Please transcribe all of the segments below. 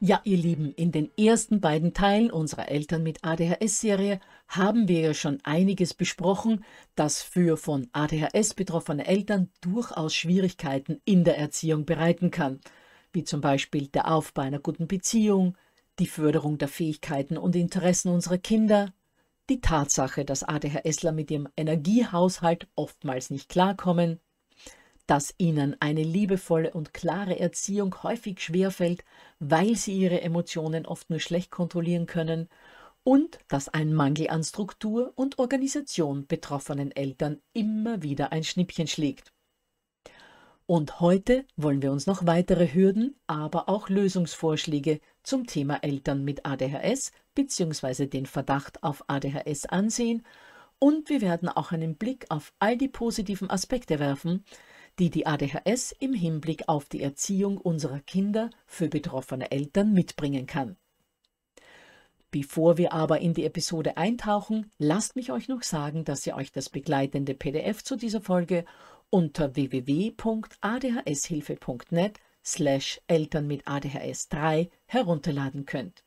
Ja, ihr Lieben, in den ersten beiden Teilen unserer Eltern mit ADHS-Serie haben wir ja schon einiges besprochen, das für von ADHS betroffene Eltern durchaus Schwierigkeiten in der Erziehung bereiten kann, wie zum Beispiel der Aufbau einer guten Beziehung, die Förderung der Fähigkeiten und Interessen unserer Kinder, die Tatsache, dass ADHSler mit ihrem Energiehaushalt oftmals nicht klarkommen, dass ihnen eine liebevolle und klare Erziehung häufig schwerfällt, weil sie ihre Emotionen oft nur schlecht kontrollieren können und dass ein Mangel an Struktur und Organisation betroffenen Eltern immer wieder ein Schnippchen schlägt. Und heute wollen wir uns noch weitere Hürden, aber auch Lösungsvorschläge zum Thema Eltern mit ADHS bzw. den Verdacht auf ADHS ansehen und wir werden auch einen Blick auf all die positiven Aspekte werfen, die die ADHS im Hinblick auf die Erziehung unserer Kinder für betroffene Eltern mitbringen kann. Bevor wir aber in die Episode eintauchen, lasst mich euch noch sagen, dass ihr euch das begleitende PDF zu dieser Folge unter www.adhshilfe.net slash Eltern mit ADHS 3 herunterladen könnt.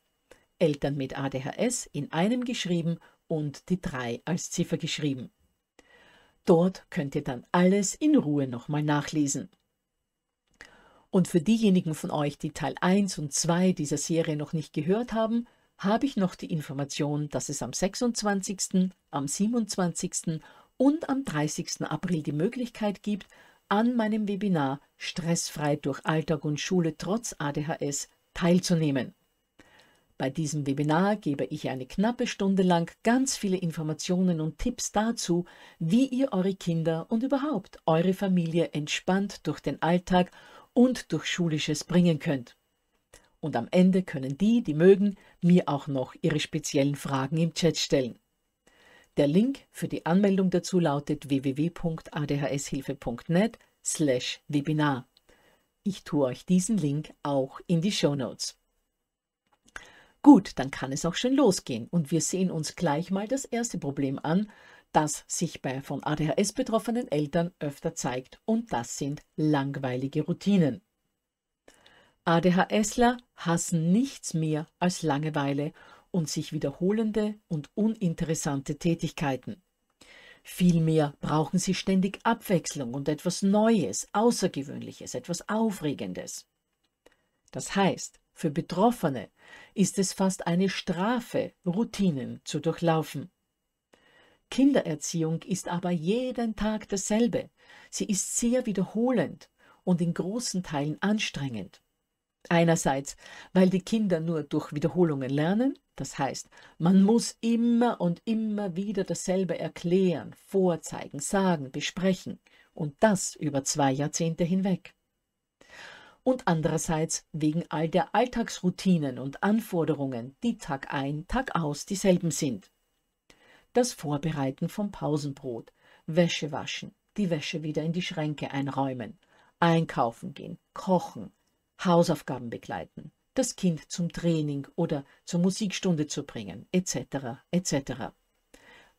Eltern mit ADHS in einem geschrieben und die 3 als Ziffer geschrieben. Dort könnt ihr dann alles in Ruhe nochmal nachlesen. Und für diejenigen von euch, die Teil 1 und 2 dieser Serie noch nicht gehört haben, habe ich noch die Information, dass es am 26., am 27. und am 30. April die Möglichkeit gibt, an meinem Webinar Stressfrei durch Alltag und Schule trotz ADHS teilzunehmen. Bei diesem Webinar gebe ich eine knappe Stunde lang ganz viele Informationen und Tipps dazu, wie ihr eure Kinder und überhaupt eure Familie entspannt durch den Alltag und durch Schulisches bringen könnt. Und am Ende können die, die mögen, mir auch noch ihre speziellen Fragen im Chat stellen. Der Link für die Anmeldung dazu lautet www.adhshilfe.net slash Webinar. Ich tue euch diesen Link auch in die Show Notes. Gut, dann kann es auch schon losgehen und wir sehen uns gleich mal das erste Problem an, das sich bei von ADHS betroffenen Eltern öfter zeigt und das sind langweilige Routinen. ADHSler hassen nichts mehr als Langeweile und sich wiederholende und uninteressante Tätigkeiten. Vielmehr brauchen sie ständig Abwechslung und etwas Neues, Außergewöhnliches, etwas Aufregendes. Das heißt, für Betroffene ist es fast eine Strafe, Routinen zu durchlaufen. Kindererziehung ist aber jeden Tag dasselbe. Sie ist sehr wiederholend und in großen Teilen anstrengend. Einerseits, weil die Kinder nur durch Wiederholungen lernen, das heißt, man muss immer und immer wieder dasselbe erklären, vorzeigen, sagen, besprechen und das über zwei Jahrzehnte hinweg und andererseits wegen all der Alltagsroutinen und Anforderungen, die Tag ein, Tag aus dieselben sind. Das Vorbereiten vom Pausenbrot, Wäsche waschen, die Wäsche wieder in die Schränke einräumen, einkaufen gehen, kochen, Hausaufgaben begleiten, das Kind zum Training oder zur Musikstunde zu bringen, etc. etc.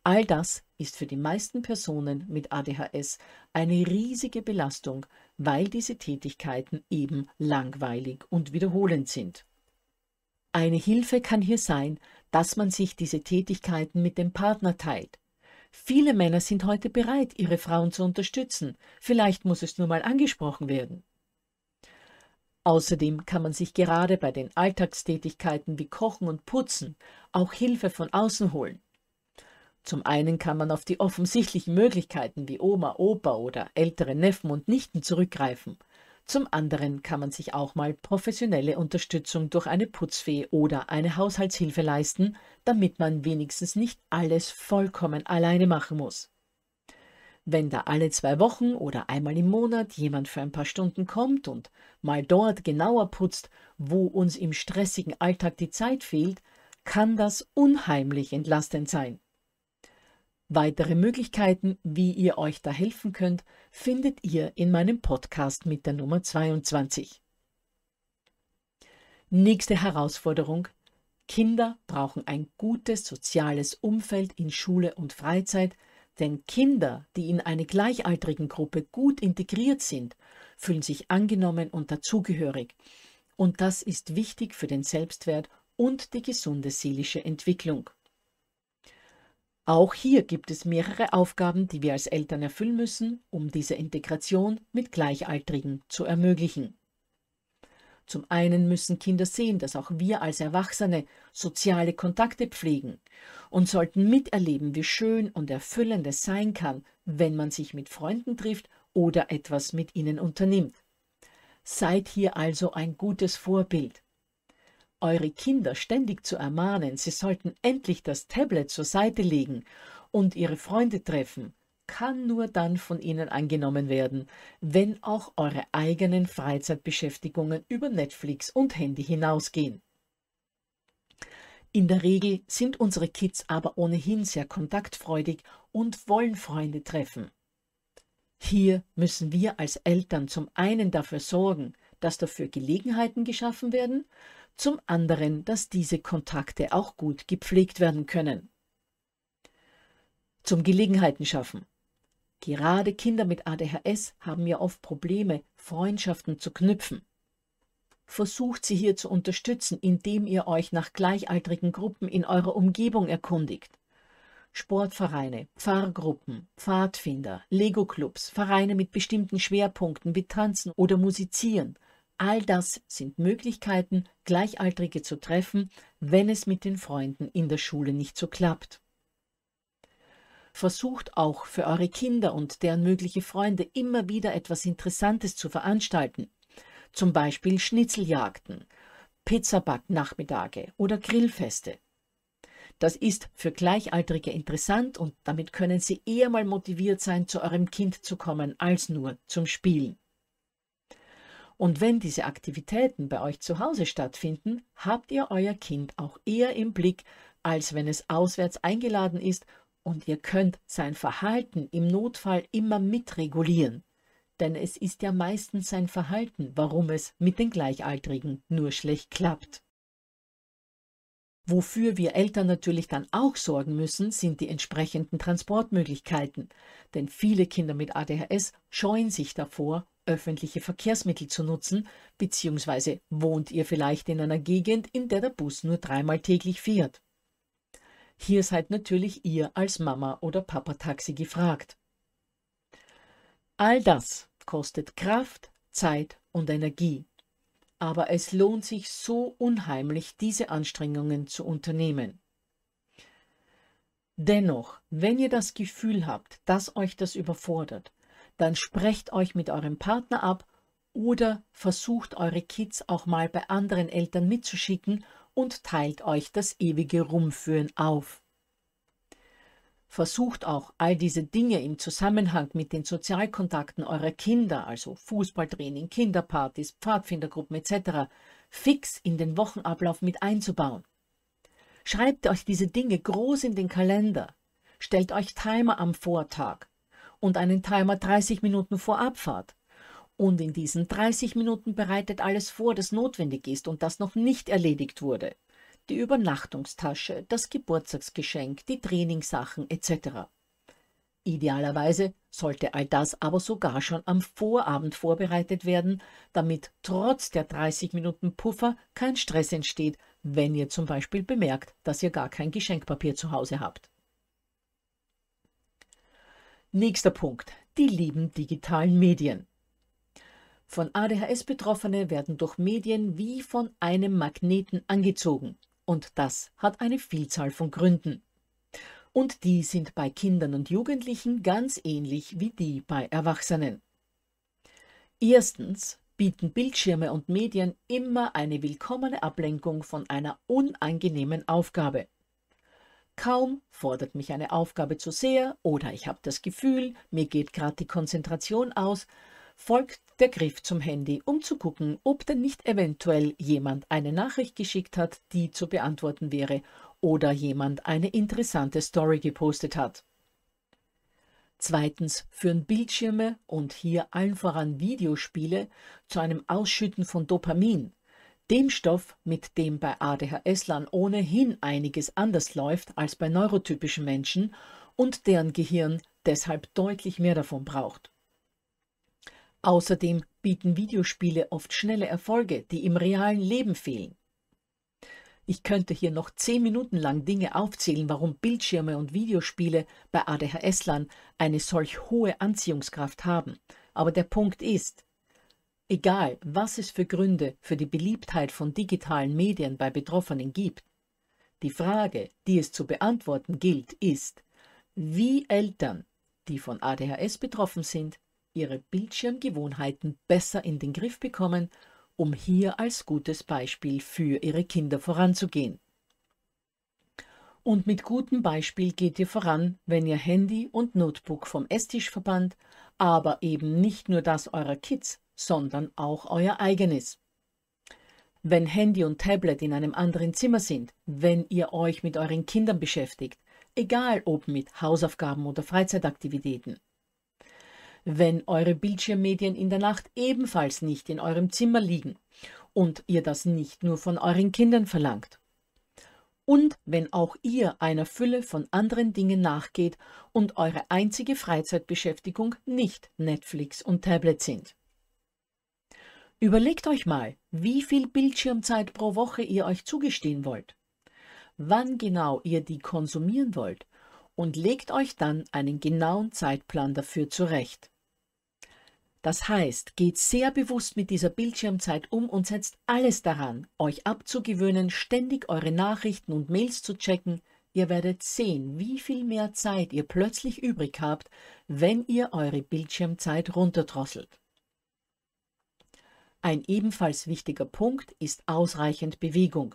All das ist für die meisten Personen mit ADHS eine riesige Belastung, weil diese Tätigkeiten eben langweilig und wiederholend sind. Eine Hilfe kann hier sein, dass man sich diese Tätigkeiten mit dem Partner teilt. Viele Männer sind heute bereit, ihre Frauen zu unterstützen. Vielleicht muss es nur mal angesprochen werden. Außerdem kann man sich gerade bei den Alltagstätigkeiten wie Kochen und Putzen auch Hilfe von außen holen. Zum einen kann man auf die offensichtlichen Möglichkeiten wie Oma, Opa oder ältere Neffen und Nichten zurückgreifen. Zum anderen kann man sich auch mal professionelle Unterstützung durch eine Putzfee oder eine Haushaltshilfe leisten, damit man wenigstens nicht alles vollkommen alleine machen muss. Wenn da alle zwei Wochen oder einmal im Monat jemand für ein paar Stunden kommt und mal dort genauer putzt, wo uns im stressigen Alltag die Zeit fehlt, kann das unheimlich entlastend sein. Weitere Möglichkeiten, wie ihr euch da helfen könnt, findet ihr in meinem Podcast mit der Nummer 22. Nächste Herausforderung. Kinder brauchen ein gutes soziales Umfeld in Schule und Freizeit, denn Kinder, die in eine gleichaltrigen Gruppe gut integriert sind, fühlen sich angenommen und dazugehörig. Und das ist wichtig für den Selbstwert und die gesunde seelische Entwicklung. Auch hier gibt es mehrere Aufgaben, die wir als Eltern erfüllen müssen, um diese Integration mit Gleichaltrigen zu ermöglichen. Zum einen müssen Kinder sehen, dass auch wir als Erwachsene soziale Kontakte pflegen und sollten miterleben, wie schön und erfüllend es sein kann, wenn man sich mit Freunden trifft oder etwas mit ihnen unternimmt. Seid hier also ein gutes Vorbild eure Kinder ständig zu ermahnen, sie sollten endlich das Tablet zur Seite legen und ihre Freunde treffen, kann nur dann von ihnen angenommen werden, wenn auch eure eigenen Freizeitbeschäftigungen über Netflix und Handy hinausgehen. In der Regel sind unsere Kids aber ohnehin sehr kontaktfreudig und wollen Freunde treffen. Hier müssen wir als Eltern zum einen dafür sorgen, dass dafür Gelegenheiten geschaffen werden zum anderen, dass diese Kontakte auch gut gepflegt werden können. Zum Gelegenheiten schaffen. Gerade Kinder mit ADHS haben ja oft Probleme, Freundschaften zu knüpfen. Versucht sie hier zu unterstützen, indem ihr euch nach gleichaltrigen Gruppen in eurer Umgebung erkundigt. Sportvereine, Pfarrgruppen, Pfadfinder, Lego-Clubs, Vereine mit bestimmten Schwerpunkten wie Tanzen oder Musizieren – All das sind Möglichkeiten, Gleichaltrige zu treffen, wenn es mit den Freunden in der Schule nicht so klappt. Versucht auch für eure Kinder und deren mögliche Freunde immer wieder etwas Interessantes zu veranstalten, zum Beispiel Schnitzeljagden, Pizzabacknachmittage oder Grillfeste. Das ist für Gleichaltrige interessant und damit können sie eher mal motiviert sein, zu eurem Kind zu kommen, als nur zum Spielen. Und wenn diese Aktivitäten bei euch zu Hause stattfinden, habt ihr euer Kind auch eher im Blick, als wenn es auswärts eingeladen ist und ihr könnt sein Verhalten im Notfall immer mitregulieren. Denn es ist ja meistens sein Verhalten, warum es mit den Gleichaltrigen nur schlecht klappt. Wofür wir Eltern natürlich dann auch sorgen müssen, sind die entsprechenden Transportmöglichkeiten, denn viele Kinder mit ADHS scheuen sich davor, öffentliche Verkehrsmittel zu nutzen, beziehungsweise wohnt ihr vielleicht in einer Gegend, in der der Bus nur dreimal täglich fährt. Hier seid natürlich ihr als Mama oder Papa Taxi gefragt. All das kostet Kraft, Zeit und Energie. Aber es lohnt sich so unheimlich, diese Anstrengungen zu unternehmen. Dennoch, wenn ihr das Gefühl habt, dass euch das überfordert, dann sprecht euch mit eurem Partner ab oder versucht eure Kids auch mal bei anderen Eltern mitzuschicken und teilt euch das ewige Rumführen auf. Versucht auch all diese Dinge im Zusammenhang mit den Sozialkontakten eurer Kinder, also Fußballtraining, Kinderpartys, Pfadfindergruppen etc., fix in den Wochenablauf mit einzubauen. Schreibt euch diese Dinge groß in den Kalender, stellt euch Timer am Vortag, und einen Timer 30 Minuten vor Abfahrt. Und in diesen 30 Minuten bereitet alles vor, das notwendig ist und das noch nicht erledigt wurde. Die Übernachtungstasche, das Geburtstagsgeschenk, die Trainingssachen etc. Idealerweise sollte all das aber sogar schon am Vorabend vorbereitet werden, damit trotz der 30 Minuten Puffer kein Stress entsteht, wenn ihr zum Beispiel bemerkt, dass ihr gar kein Geschenkpapier zu Hause habt. Nächster Punkt. Die lieben digitalen Medien. Von ADHS-Betroffene werden durch Medien wie von einem Magneten angezogen. Und das hat eine Vielzahl von Gründen. Und die sind bei Kindern und Jugendlichen ganz ähnlich wie die bei Erwachsenen. Erstens bieten Bildschirme und Medien immer eine willkommene Ablenkung von einer unangenehmen Aufgabe. Kaum fordert mich eine Aufgabe zu sehr oder ich habe das Gefühl, mir geht gerade die Konzentration aus, folgt der Griff zum Handy, um zu gucken, ob denn nicht eventuell jemand eine Nachricht geschickt hat, die zu beantworten wäre oder jemand eine interessante Story gepostet hat. Zweitens führen Bildschirme und hier allen voran Videospiele zu einem Ausschütten von Dopamin, dem Stoff, mit dem bei ADHS-Lern ohnehin einiges anders läuft als bei neurotypischen Menschen und deren Gehirn deshalb deutlich mehr davon braucht. Außerdem bieten Videospiele oft schnelle Erfolge, die im realen Leben fehlen. Ich könnte hier noch zehn Minuten lang Dinge aufzählen, warum Bildschirme und Videospiele bei ADHS-Lern eine solch hohe Anziehungskraft haben. Aber der Punkt ist, Egal, was es für Gründe für die Beliebtheit von digitalen Medien bei Betroffenen gibt, die Frage, die es zu beantworten gilt, ist, wie Eltern, die von ADHS betroffen sind, ihre Bildschirmgewohnheiten besser in den Griff bekommen, um hier als gutes Beispiel für ihre Kinder voranzugehen. Und mit gutem Beispiel geht ihr voran, wenn ihr Handy und Notebook vom Esstisch verbannt, aber eben nicht nur das eurer Kids, sondern auch euer eigenes. Wenn Handy und Tablet in einem anderen Zimmer sind, wenn ihr euch mit euren Kindern beschäftigt, egal ob mit Hausaufgaben oder Freizeitaktivitäten. Wenn eure Bildschirmmedien in der Nacht ebenfalls nicht in eurem Zimmer liegen und ihr das nicht nur von euren Kindern verlangt. Und wenn auch ihr einer Fülle von anderen Dingen nachgeht und eure einzige Freizeitbeschäftigung nicht Netflix und Tablet sind. Überlegt euch mal, wie viel Bildschirmzeit pro Woche ihr euch zugestehen wollt, wann genau ihr die konsumieren wollt und legt euch dann einen genauen Zeitplan dafür zurecht. Das heißt, geht sehr bewusst mit dieser Bildschirmzeit um und setzt alles daran, euch abzugewöhnen, ständig eure Nachrichten und Mails zu checken. Ihr werdet sehen, wie viel mehr Zeit ihr plötzlich übrig habt, wenn ihr eure Bildschirmzeit runterdrosselt. Ein ebenfalls wichtiger Punkt ist ausreichend Bewegung.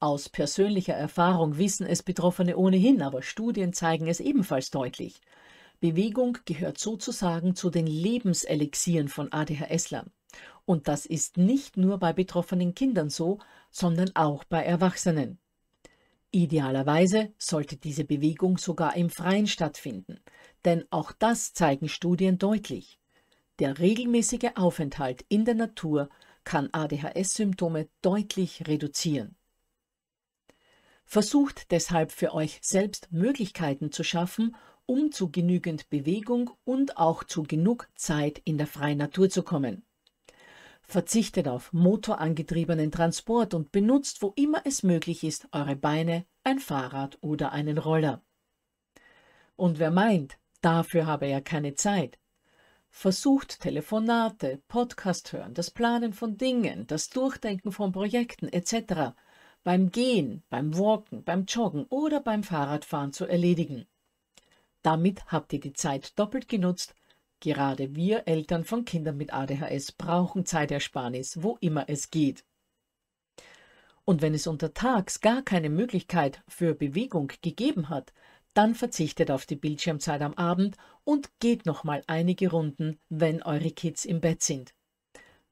Aus persönlicher Erfahrung wissen es Betroffene ohnehin, aber Studien zeigen es ebenfalls deutlich. Bewegung gehört sozusagen zu den Lebenselixieren von ADHS-Lern. Und das ist nicht nur bei betroffenen Kindern so, sondern auch bei Erwachsenen. Idealerweise sollte diese Bewegung sogar im Freien stattfinden, denn auch das zeigen Studien deutlich. Der regelmäßige Aufenthalt in der Natur kann ADHS-Symptome deutlich reduzieren. Versucht deshalb für euch selbst Möglichkeiten zu schaffen, um zu genügend Bewegung und auch zu genug Zeit in der freien Natur zu kommen. Verzichtet auf motorangetriebenen Transport und benutzt, wo immer es möglich ist, eure Beine, ein Fahrrad oder einen Roller. Und wer meint, dafür habe er keine Zeit, versucht, Telefonate, Podcast hören, das Planen von Dingen, das Durchdenken von Projekten etc. beim Gehen, beim Walken, beim Joggen oder beim Fahrradfahren zu erledigen. Damit habt ihr die Zeit doppelt genutzt. Gerade wir Eltern von Kindern mit ADHS brauchen Zeitersparnis, wo immer es geht. Und wenn es untertags gar keine Möglichkeit für Bewegung gegeben hat, dann verzichtet auf die Bildschirmzeit am Abend und geht nochmal einige Runden, wenn eure Kids im Bett sind.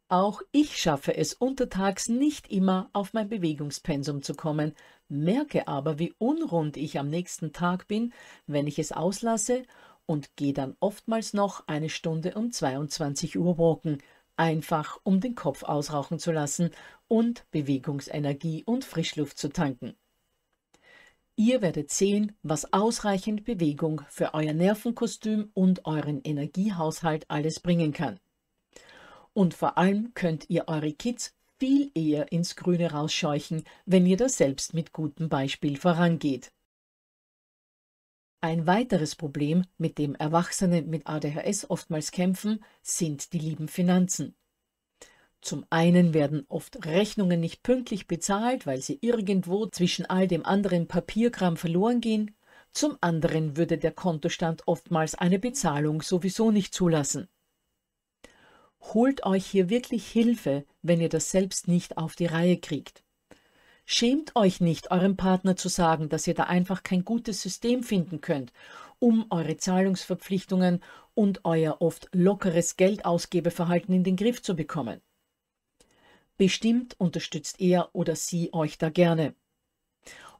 Auch ich schaffe es untertags nicht immer auf mein Bewegungspensum zu kommen, merke aber, wie unrund ich am nächsten Tag bin, wenn ich es auslasse und gehe dann oftmals noch eine Stunde um 22 Uhr walken, einfach um den Kopf ausrauchen zu lassen und Bewegungsenergie und Frischluft zu tanken. Ihr werdet sehen, was ausreichend Bewegung für euer Nervenkostüm und euren Energiehaushalt alles bringen kann. Und vor allem könnt ihr eure Kids viel eher ins Grüne rausscheuchen, wenn ihr da selbst mit gutem Beispiel vorangeht. Ein weiteres Problem, mit dem Erwachsene mit ADHS oftmals kämpfen, sind die lieben Finanzen. Zum einen werden oft Rechnungen nicht pünktlich bezahlt, weil sie irgendwo zwischen all dem anderen Papierkram verloren gehen. Zum anderen würde der Kontostand oftmals eine Bezahlung sowieso nicht zulassen. Holt euch hier wirklich Hilfe, wenn ihr das selbst nicht auf die Reihe kriegt. Schämt euch nicht, eurem Partner zu sagen, dass ihr da einfach kein gutes System finden könnt, um eure Zahlungsverpflichtungen und euer oft lockeres Geldausgebeverhalten in den Griff zu bekommen. Bestimmt unterstützt er oder sie euch da gerne.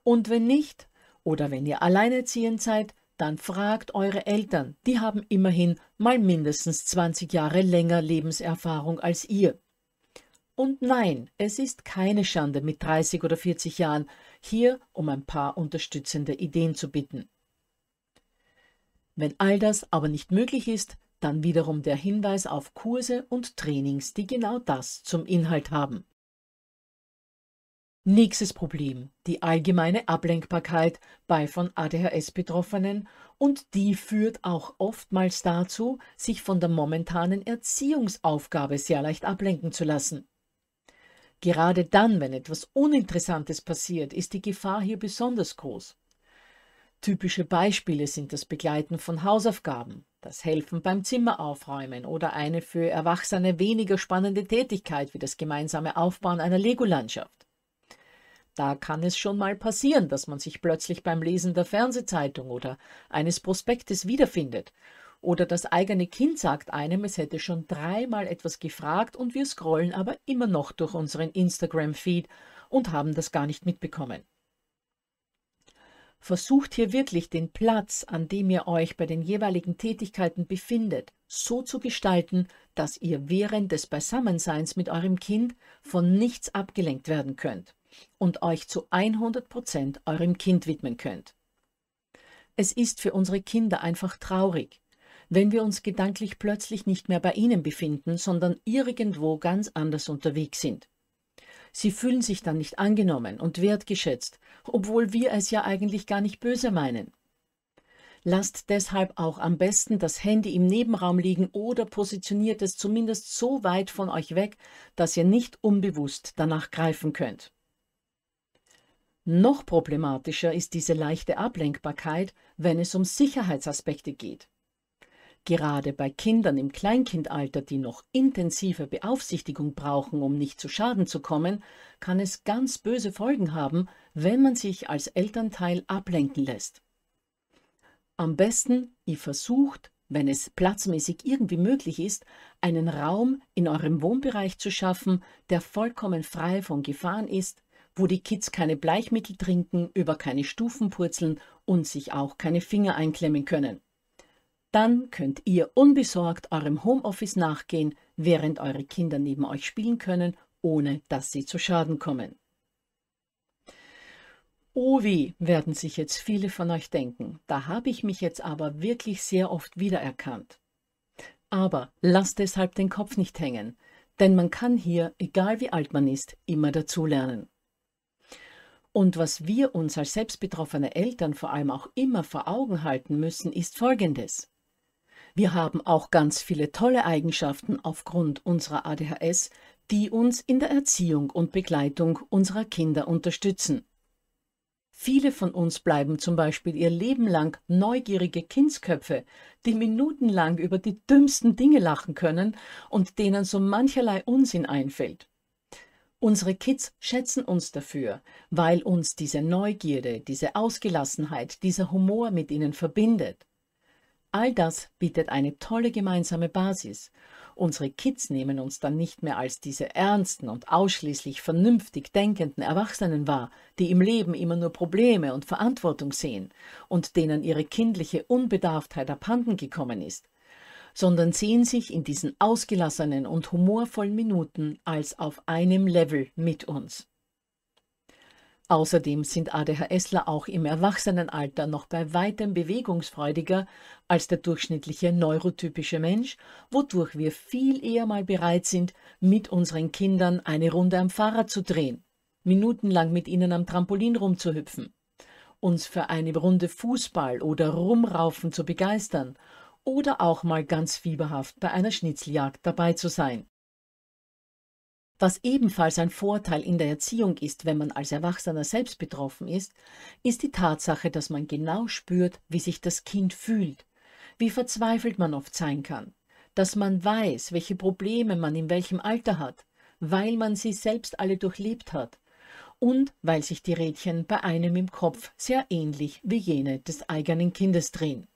Und wenn nicht, oder wenn ihr alleinerziehend seid, dann fragt eure Eltern. Die haben immerhin mal mindestens 20 Jahre länger Lebenserfahrung als ihr. Und nein, es ist keine Schande, mit 30 oder 40 Jahren hier um ein paar unterstützende Ideen zu bitten. Wenn all das aber nicht möglich ist, dann wiederum der Hinweis auf Kurse und Trainings, die genau das zum Inhalt haben. Nächstes Problem, die allgemeine Ablenkbarkeit bei von ADHS Betroffenen und die führt auch oftmals dazu, sich von der momentanen Erziehungsaufgabe sehr leicht ablenken zu lassen. Gerade dann, wenn etwas Uninteressantes passiert, ist die Gefahr hier besonders groß. Typische Beispiele sind das Begleiten von Hausaufgaben, das Helfen beim Zimmer aufräumen oder eine für Erwachsene weniger spannende Tätigkeit wie das gemeinsame Aufbauen einer Legolandschaft. Da kann es schon mal passieren, dass man sich plötzlich beim Lesen der Fernsehzeitung oder eines Prospektes wiederfindet. Oder das eigene Kind sagt einem, es hätte schon dreimal etwas gefragt und wir scrollen aber immer noch durch unseren Instagram-Feed und haben das gar nicht mitbekommen. Versucht hier wirklich den Platz, an dem ihr euch bei den jeweiligen Tätigkeiten befindet, so zu gestalten, dass ihr während des Beisammenseins mit eurem Kind von nichts abgelenkt werden könnt und euch zu 100% Prozent eurem Kind widmen könnt. Es ist für unsere Kinder einfach traurig, wenn wir uns gedanklich plötzlich nicht mehr bei ihnen befinden, sondern irgendwo ganz anders unterwegs sind. Sie fühlen sich dann nicht angenommen und wertgeschätzt, obwohl wir es ja eigentlich gar nicht böse meinen. Lasst deshalb auch am besten das Handy im Nebenraum liegen oder positioniert es zumindest so weit von euch weg, dass ihr nicht unbewusst danach greifen könnt. Noch problematischer ist diese leichte Ablenkbarkeit, wenn es um Sicherheitsaspekte geht. Gerade bei Kindern im Kleinkindalter, die noch intensive Beaufsichtigung brauchen, um nicht zu Schaden zu kommen, kann es ganz böse Folgen haben, wenn man sich als Elternteil ablenken lässt. Am besten, ihr versucht, wenn es platzmäßig irgendwie möglich ist, einen Raum in eurem Wohnbereich zu schaffen, der vollkommen frei von Gefahren ist, wo die Kids keine Bleichmittel trinken, über keine Stufen purzeln und sich auch keine Finger einklemmen können. Dann könnt ihr unbesorgt eurem Homeoffice nachgehen, während eure Kinder neben euch spielen können, ohne dass sie zu Schaden kommen. Oh wie, werden sich jetzt viele von euch denken. Da habe ich mich jetzt aber wirklich sehr oft wiedererkannt. Aber lasst deshalb den Kopf nicht hängen, denn man kann hier, egal wie alt man ist, immer dazulernen. Und was wir uns als selbstbetroffene Eltern vor allem auch immer vor Augen halten müssen, ist Folgendes. Wir haben auch ganz viele tolle Eigenschaften aufgrund unserer ADHS, die uns in der Erziehung und Begleitung unserer Kinder unterstützen. Viele von uns bleiben zum Beispiel ihr Leben lang neugierige Kindsköpfe, die minutenlang über die dümmsten Dinge lachen können und denen so mancherlei Unsinn einfällt. Unsere Kids schätzen uns dafür, weil uns diese Neugierde, diese Ausgelassenheit, dieser Humor mit ihnen verbindet. All das bietet eine tolle gemeinsame Basis. Unsere Kids nehmen uns dann nicht mehr als diese ernsten und ausschließlich vernünftig denkenden Erwachsenen wahr, die im Leben immer nur Probleme und Verantwortung sehen und denen ihre kindliche Unbedarftheit abhanden gekommen ist, sondern sehen sich in diesen ausgelassenen und humorvollen Minuten als auf einem Level mit uns. Außerdem sind ADHSler auch im Erwachsenenalter noch bei weitem bewegungsfreudiger als der durchschnittliche neurotypische Mensch, wodurch wir viel eher mal bereit sind, mit unseren Kindern eine Runde am Fahrrad zu drehen, minutenlang mit ihnen am Trampolin rumzuhüpfen, uns für eine Runde Fußball oder Rumraufen zu begeistern oder auch mal ganz fieberhaft bei einer Schnitzeljagd dabei zu sein. Was ebenfalls ein Vorteil in der Erziehung ist, wenn man als Erwachsener selbst betroffen ist, ist die Tatsache, dass man genau spürt, wie sich das Kind fühlt, wie verzweifelt man oft sein kann, dass man weiß, welche Probleme man in welchem Alter hat, weil man sie selbst alle durchlebt hat und weil sich die Rädchen bei einem im Kopf sehr ähnlich wie jene des eigenen Kindes drehen.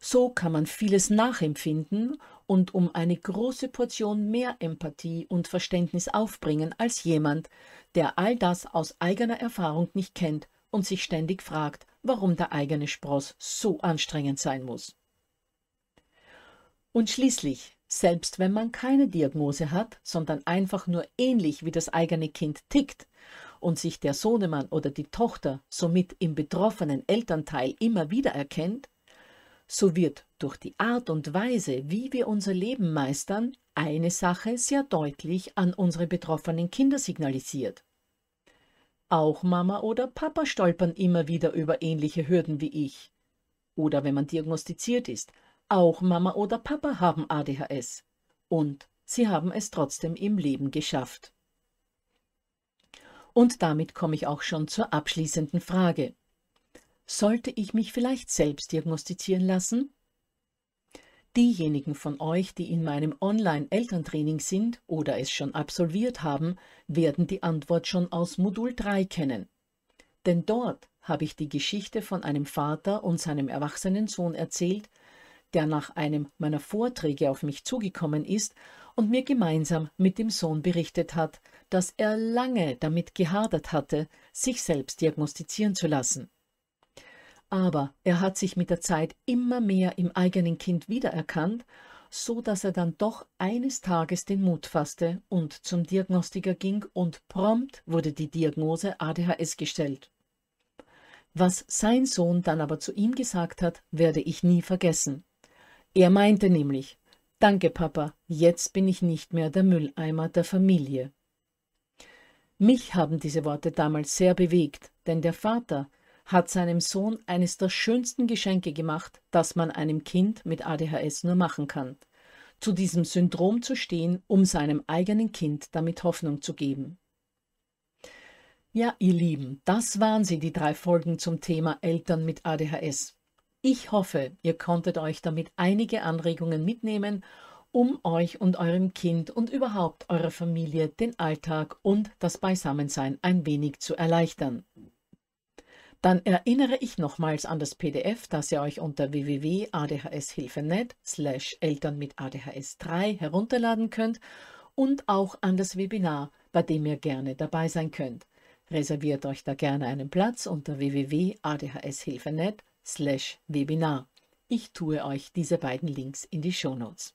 So kann man vieles nachempfinden und um eine große Portion mehr Empathie und Verständnis aufbringen als jemand, der all das aus eigener Erfahrung nicht kennt und sich ständig fragt, warum der eigene Spross so anstrengend sein muss. Und schließlich, selbst wenn man keine Diagnose hat, sondern einfach nur ähnlich wie das eigene Kind tickt und sich der Sohnemann oder die Tochter somit im betroffenen Elternteil immer wieder erkennt, so wird durch die Art und Weise, wie wir unser Leben meistern, eine Sache sehr deutlich an unsere betroffenen Kinder signalisiert. Auch Mama oder Papa stolpern immer wieder über ähnliche Hürden wie ich. Oder wenn man diagnostiziert ist, auch Mama oder Papa haben ADHS. Und sie haben es trotzdem im Leben geschafft. Und damit komme ich auch schon zur abschließenden Frage sollte ich mich vielleicht selbst diagnostizieren lassen? Diejenigen von euch, die in meinem Online-Elterntraining sind oder es schon absolviert haben, werden die Antwort schon aus Modul 3 kennen. Denn dort habe ich die Geschichte von einem Vater und seinem erwachsenen Sohn erzählt, der nach einem meiner Vorträge auf mich zugekommen ist und mir gemeinsam mit dem Sohn berichtet hat, dass er lange damit gehadert hatte, sich selbst diagnostizieren zu lassen aber er hat sich mit der Zeit immer mehr im eigenen Kind wiedererkannt, so dass er dann doch eines Tages den Mut fasste und zum Diagnostiker ging und prompt wurde die Diagnose ADHS gestellt. Was sein Sohn dann aber zu ihm gesagt hat, werde ich nie vergessen. Er meinte nämlich, Danke, Papa, jetzt bin ich nicht mehr der Mülleimer der Familie. Mich haben diese Worte damals sehr bewegt, denn der Vater, hat seinem Sohn eines der schönsten Geschenke gemacht, das man einem Kind mit ADHS nur machen kann. Zu diesem Syndrom zu stehen, um seinem eigenen Kind damit Hoffnung zu geben. Ja, ihr Lieben, das waren sie, die drei Folgen zum Thema Eltern mit ADHS. Ich hoffe, ihr konntet euch damit einige Anregungen mitnehmen, um euch und eurem Kind und überhaupt eurer Familie den Alltag und das Beisammensein ein wenig zu erleichtern dann erinnere ich nochmals an das PDF, das ihr euch unter www.adhshilfe.net slash Eltern mit ADHS 3 herunterladen könnt und auch an das Webinar, bei dem ihr gerne dabei sein könnt. Reserviert euch da gerne einen Platz unter www.adhshilfe.net slash Webinar. Ich tue euch diese beiden Links in die Shownotes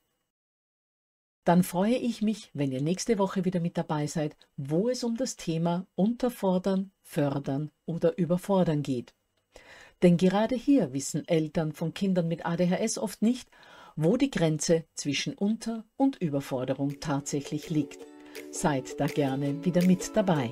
dann freue ich mich, wenn ihr nächste Woche wieder mit dabei seid, wo es um das Thema Unterfordern, Fördern oder Überfordern geht. Denn gerade hier wissen Eltern von Kindern mit ADHS oft nicht, wo die Grenze zwischen Unter- und Überforderung tatsächlich liegt. Seid da gerne wieder mit dabei.